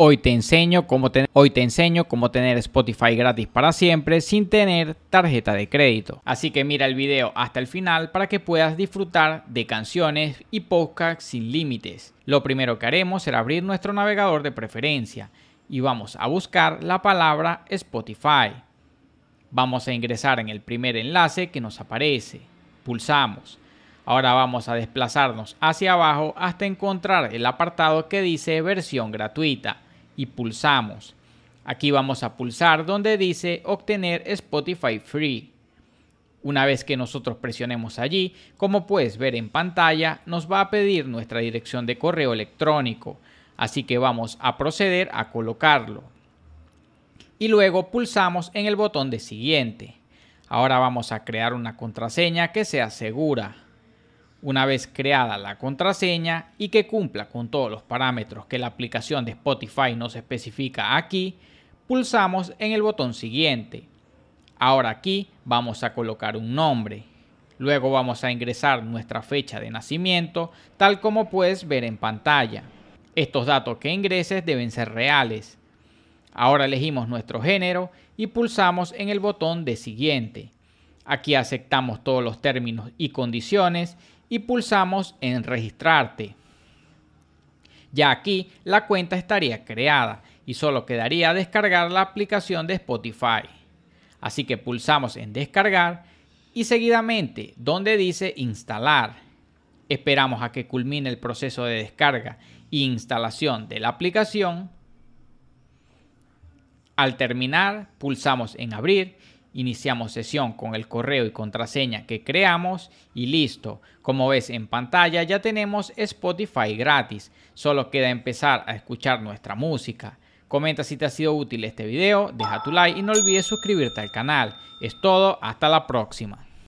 Hoy te enseño cómo tener, hoy te Spotify gratis para siempre sin tener tarjeta de crédito. Así que mira el video hasta el final para que puedas disfrutar de canciones y podcasts sin límites. Lo primero que haremos será abrir nuestro navegador de preferencia y vamos a buscar la palabra Spotify. Vamos a ingresar en el primer enlace que nos aparece. Pulsamos. Ahora vamos a desplazarnos hacia abajo hasta encontrar el apartado que dice versión gratuita y pulsamos. Aquí vamos a pulsar donde dice obtener Spotify Free. Una vez que nosotros presionemos allí, como puedes ver en pantalla, nos va a pedir nuestra dirección de correo electrónico, así que vamos a proceder a colocarlo. Y luego pulsamos en el botón de siguiente. Ahora vamos a crear una contraseña que sea segura. Una vez creada la contraseña y que cumpla con todos los parámetros que la aplicación de Spotify nos especifica aquí, pulsamos en el botón siguiente. Ahora aquí vamos a colocar un nombre. Luego vamos a ingresar nuestra fecha de nacimiento, tal como puedes ver en pantalla. Estos datos que ingreses deben ser reales. Ahora elegimos nuestro género y pulsamos en el botón de siguiente. Aquí aceptamos todos los términos y condiciones y pulsamos en registrarte. Ya aquí la cuenta estaría creada y solo quedaría descargar la aplicación de Spotify. Así que pulsamos en descargar y seguidamente donde dice instalar. Esperamos a que culmine el proceso de descarga e instalación de la aplicación. Al terminar, pulsamos en abrir Iniciamos sesión con el correo y contraseña que creamos y listo. Como ves en pantalla ya tenemos Spotify gratis. Solo queda empezar a escuchar nuestra música. Comenta si te ha sido útil este video, deja tu like y no olvides suscribirte al canal. Es todo, hasta la próxima.